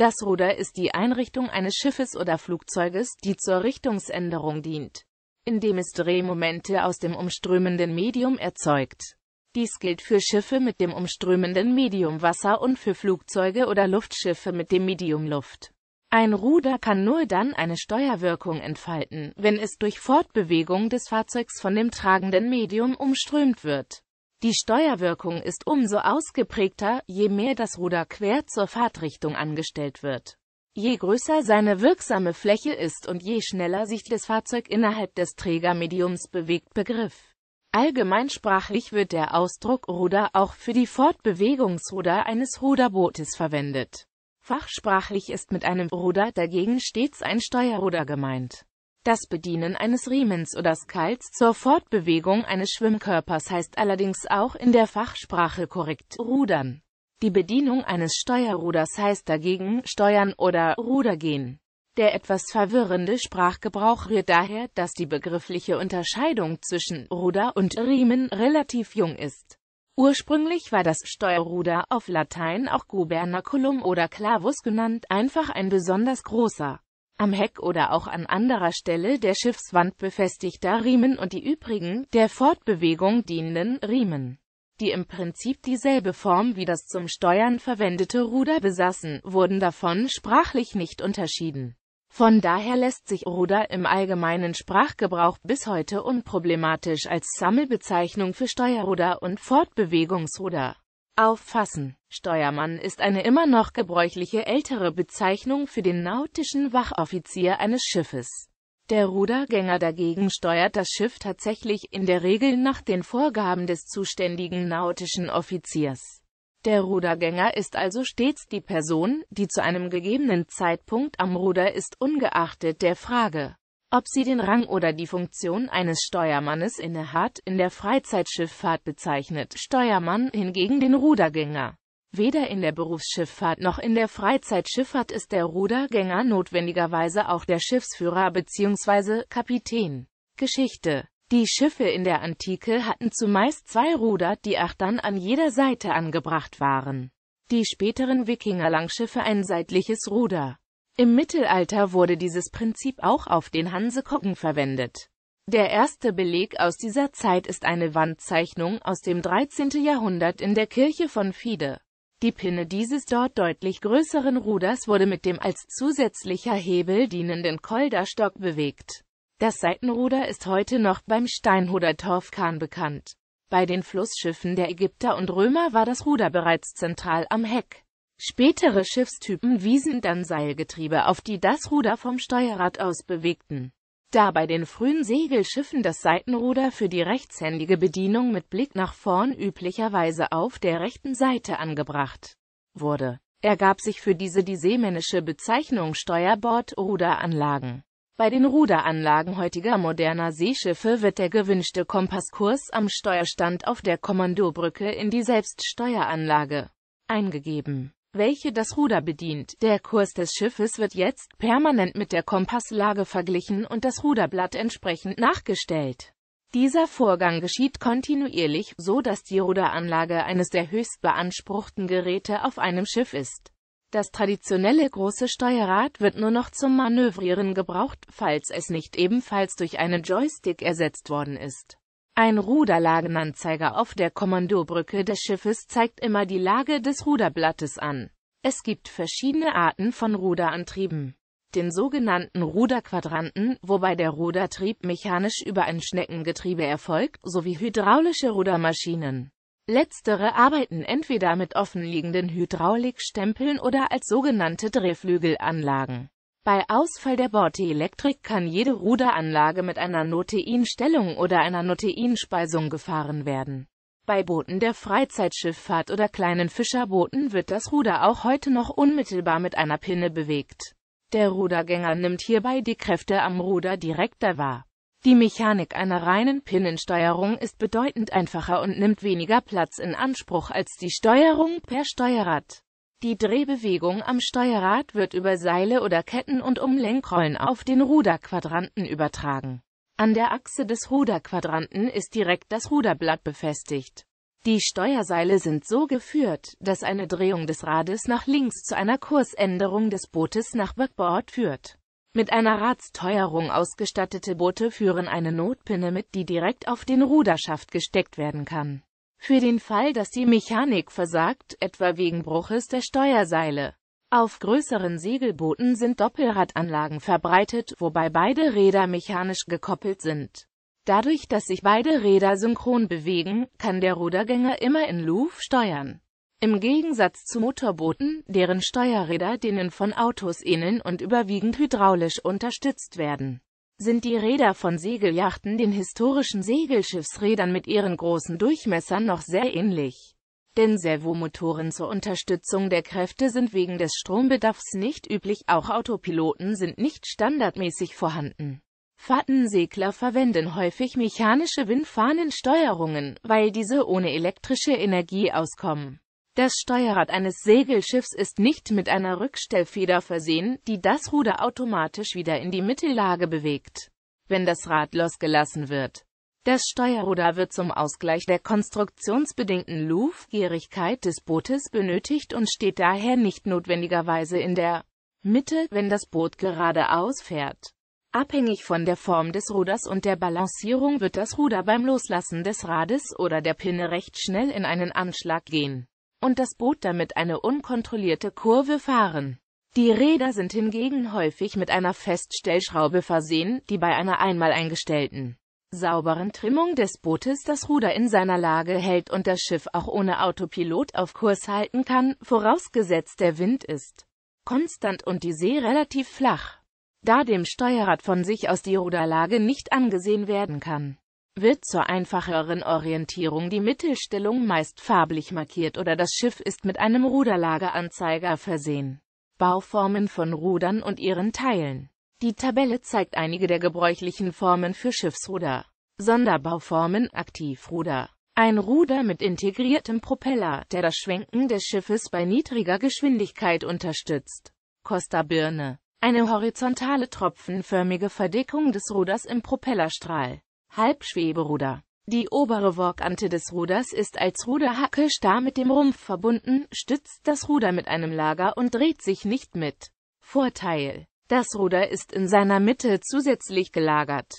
Das Ruder ist die Einrichtung eines Schiffes oder Flugzeuges, die zur Richtungsänderung dient, indem es Drehmomente aus dem umströmenden Medium erzeugt. Dies gilt für Schiffe mit dem umströmenden Medium Wasser und für Flugzeuge oder Luftschiffe mit dem Medium Luft. Ein Ruder kann nur dann eine Steuerwirkung entfalten, wenn es durch Fortbewegung des Fahrzeugs von dem tragenden Medium umströmt wird. Die Steuerwirkung ist umso ausgeprägter, je mehr das Ruder quer zur Fahrtrichtung angestellt wird. Je größer seine wirksame Fläche ist und je schneller sich das Fahrzeug innerhalb des Trägermediums bewegt, Begriff. Allgemeinsprachlich wird der Ausdruck Ruder auch für die Fortbewegungsruder eines Ruderbootes verwendet. Fachsprachlich ist mit einem Ruder dagegen stets ein Steuerruder gemeint. Das Bedienen eines Riemens oder Skalts zur Fortbewegung eines Schwimmkörpers heißt allerdings auch in der Fachsprache korrekt Rudern. Die Bedienung eines Steuerruders heißt dagegen Steuern oder Rudergehen. Der etwas verwirrende Sprachgebrauch rührt daher, dass die begriffliche Unterscheidung zwischen Ruder und Riemen relativ jung ist. Ursprünglich war das Steuerruder auf Latein auch Gubernaculum oder Clavus genannt, einfach ein besonders großer am Heck oder auch an anderer Stelle der Schiffswand befestigter Riemen und die übrigen, der Fortbewegung dienenden, Riemen, die im Prinzip dieselbe Form wie das zum Steuern verwendete Ruder besaßen, wurden davon sprachlich nicht unterschieden. Von daher lässt sich Ruder im allgemeinen Sprachgebrauch bis heute unproblematisch als Sammelbezeichnung für Steuerruder und Fortbewegungsruder auffassen. Steuermann ist eine immer noch gebräuchliche ältere Bezeichnung für den nautischen Wachoffizier eines Schiffes. Der Rudergänger dagegen steuert das Schiff tatsächlich in der Regel nach den Vorgaben des zuständigen nautischen Offiziers. Der Rudergänger ist also stets die Person, die zu einem gegebenen Zeitpunkt am Ruder ist ungeachtet der Frage, ob sie den Rang oder die Funktion eines Steuermannes innehat, in der Freizeitschifffahrt bezeichnet Steuermann hingegen den Rudergänger. Weder in der Berufsschifffahrt noch in der Freizeitschifffahrt ist der Rudergänger notwendigerweise auch der Schiffsführer bzw. Kapitän. Geschichte Die Schiffe in der Antike hatten zumeist zwei Ruder, die achtern an jeder Seite angebracht waren. Die späteren Wikinger-Langschiffe ein seitliches Ruder. Im Mittelalter wurde dieses Prinzip auch auf den Hansekocken verwendet. Der erste Beleg aus dieser Zeit ist eine Wandzeichnung aus dem 13. Jahrhundert in der Kirche von Fide. Die Pinne dieses dort deutlich größeren Ruders wurde mit dem als zusätzlicher Hebel dienenden Kolderstock bewegt. Das Seitenruder ist heute noch beim Steinhuder Torfkahn bekannt. Bei den Flussschiffen der Ägypter und Römer war das Ruder bereits zentral am Heck. Spätere Schiffstypen wiesen dann Seilgetriebe auf, die das Ruder vom Steuerrad aus bewegten. Da bei den frühen Segelschiffen das Seitenruder für die rechtshändige Bedienung mit Blick nach vorn üblicherweise auf der rechten Seite angebracht wurde, ergab sich für diese die seemännische Bezeichnung Steuerbord-Ruderanlagen. Bei den Ruderanlagen heutiger moderner Seeschiffe wird der gewünschte Kompasskurs am Steuerstand auf der Kommandobrücke in die Selbststeueranlage eingegeben welche das Ruder bedient. Der Kurs des Schiffes wird jetzt permanent mit der Kompasslage verglichen und das Ruderblatt entsprechend nachgestellt. Dieser Vorgang geschieht kontinuierlich, so dass die Ruderanlage eines der höchst beanspruchten Geräte auf einem Schiff ist. Das traditionelle große Steuerrad wird nur noch zum Manövrieren gebraucht, falls es nicht ebenfalls durch einen Joystick ersetzt worden ist. Ein Ruderlagenanzeiger auf der Kommandobrücke des Schiffes zeigt immer die Lage des Ruderblattes an. Es gibt verschiedene Arten von Ruderantrieben. Den sogenannten Ruderquadranten, wobei der Rudertrieb mechanisch über ein Schneckengetriebe erfolgt, sowie hydraulische Rudermaschinen. Letztere arbeiten entweder mit offenliegenden Hydraulikstempeln oder als sogenannte Drehflügelanlagen. Bei Ausfall der Borte-Elektrik kann jede Ruderanlage mit einer Noteinstellung oder einer Noteinspeisung gefahren werden. Bei Booten der Freizeitschifffahrt oder kleinen Fischerbooten wird das Ruder auch heute noch unmittelbar mit einer Pinne bewegt. Der Rudergänger nimmt hierbei die Kräfte am Ruder direkter wahr. Die Mechanik einer reinen Pinnensteuerung ist bedeutend einfacher und nimmt weniger Platz in Anspruch als die Steuerung per Steuerrad. Die Drehbewegung am Steuerrad wird über Seile oder Ketten und um Lenkrollen auf den Ruderquadranten übertragen. An der Achse des Ruderquadranten ist direkt das Ruderblatt befestigt. Die Steuerseile sind so geführt, dass eine Drehung des Rades nach links zu einer Kursänderung des Bootes nach Backbord führt. Mit einer Radsteuerung ausgestattete Boote führen eine Notpinne mit, die direkt auf den Ruderschaft gesteckt werden kann für den Fall, dass die Mechanik versagt, etwa wegen Bruches der Steuerseile. Auf größeren Segelbooten sind Doppelradanlagen verbreitet, wobei beide Räder mechanisch gekoppelt sind. Dadurch, dass sich beide Räder synchron bewegen, kann der Rudergänger immer in Louvre steuern. Im Gegensatz zu Motorbooten, deren Steuerräder denen von Autos ähneln und überwiegend hydraulisch unterstützt werden sind die Räder von Segelyachten den historischen Segelschiffsrädern mit ihren großen Durchmessern noch sehr ähnlich. Denn Servomotoren zur Unterstützung der Kräfte sind wegen des Strombedarfs nicht üblich, auch Autopiloten sind nicht standardmäßig vorhanden. Fahrtensegler verwenden häufig mechanische Windfahnensteuerungen, weil diese ohne elektrische Energie auskommen. Das Steuerrad eines Segelschiffs ist nicht mit einer Rückstellfeder versehen, die das Ruder automatisch wieder in die Mittellage bewegt, wenn das Rad losgelassen wird. Das Steuerruder wird zum Ausgleich der konstruktionsbedingten Luftgierigkeit des Bootes benötigt und steht daher nicht notwendigerweise in der Mitte, wenn das Boot geradeaus fährt. Abhängig von der Form des Ruders und der Balancierung wird das Ruder beim Loslassen des Rades oder der Pinne recht schnell in einen Anschlag gehen und das Boot damit eine unkontrollierte Kurve fahren. Die Räder sind hingegen häufig mit einer Feststellschraube versehen, die bei einer einmal eingestellten sauberen Trimmung des Bootes das Ruder in seiner Lage hält und das Schiff auch ohne Autopilot auf Kurs halten kann, vorausgesetzt der Wind ist konstant und die See relativ flach, da dem Steuerrad von sich aus die Ruderlage nicht angesehen werden kann wird zur einfacheren Orientierung die Mittelstellung meist farblich markiert oder das Schiff ist mit einem Ruderlageanzeiger versehen. Bauformen von Rudern und ihren Teilen Die Tabelle zeigt einige der gebräuchlichen Formen für Schiffsruder. Sonderbauformen Aktivruder ein Ruder mit integriertem Propeller, der das Schwenken des Schiffes bei niedriger Geschwindigkeit unterstützt. Costa-Birne. Eine horizontale tropfenförmige Verdickung des Ruders im Propellerstrahl. Halbschweberuder. Die obere Workante des Ruders ist als Ruderhacke starr mit dem Rumpf verbunden, stützt das Ruder mit einem Lager und dreht sich nicht mit. Vorteil. Das Ruder ist in seiner Mitte zusätzlich gelagert.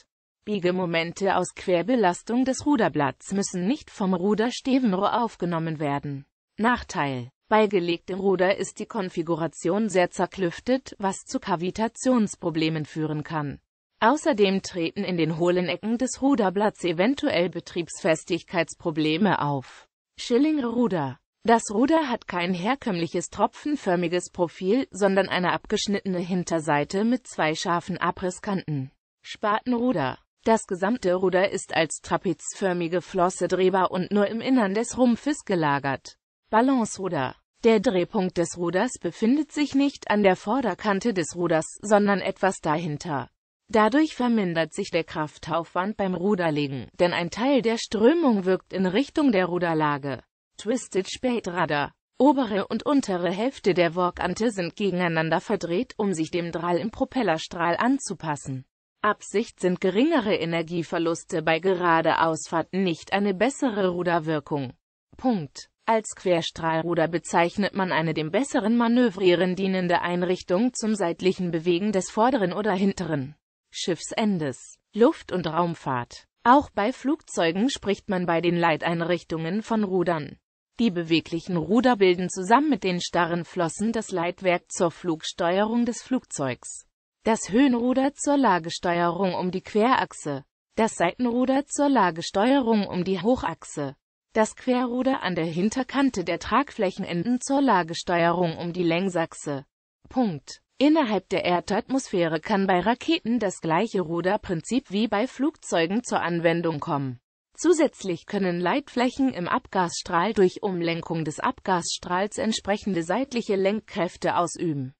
Biegemomente aus Querbelastung des Ruderblatts müssen nicht vom Ruderstevenrohr aufgenommen werden. Nachteil. Bei gelegtem Ruder ist die Konfiguration sehr zerklüftet, was zu Kavitationsproblemen führen kann. Außerdem treten in den hohlen Ecken des Ruderblatts eventuell Betriebsfestigkeitsprobleme auf. Schilling-Ruder Das Ruder hat kein herkömmliches tropfenförmiges Profil, sondern eine abgeschnittene Hinterseite mit zwei scharfen Abrisskanten. Spatenruder Das gesamte Ruder ist als trapezförmige Flosse drehbar und nur im Innern des Rumpfes gelagert. Balanceruder der Drehpunkt des Ruders befindet sich nicht an der Vorderkante des Ruders, sondern etwas dahinter. Dadurch vermindert sich der Kraftaufwand beim Ruderlegen, denn ein Teil der Strömung wirkt in Richtung der Ruderlage. Twisted Spätradar Obere und untere Hälfte der Wokante sind gegeneinander verdreht, um sich dem Drall im Propellerstrahl anzupassen. Absicht sind geringere Energieverluste bei gerade Ausfahrt nicht eine bessere Ruderwirkung. Punkt. Als Querstrahlruder bezeichnet man eine dem besseren Manövrieren dienende Einrichtung zum seitlichen Bewegen des vorderen oder hinteren Schiffsendes, Luft- und Raumfahrt. Auch bei Flugzeugen spricht man bei den Leiteinrichtungen von Rudern. Die beweglichen Ruder bilden zusammen mit den starren Flossen das Leitwerk zur Flugsteuerung des Flugzeugs. Das Höhenruder zur Lagesteuerung um die Querachse. Das Seitenruder zur Lagesteuerung um die Hochachse. Das Querruder an der Hinterkante der Tragflächenenden zur Lagesteuerung um die Längsachse. Punkt. Innerhalb der Erdatmosphäre kann bei Raketen das gleiche Ruderprinzip wie bei Flugzeugen zur Anwendung kommen. Zusätzlich können Leitflächen im Abgasstrahl durch Umlenkung des Abgasstrahls entsprechende seitliche Lenkkräfte ausüben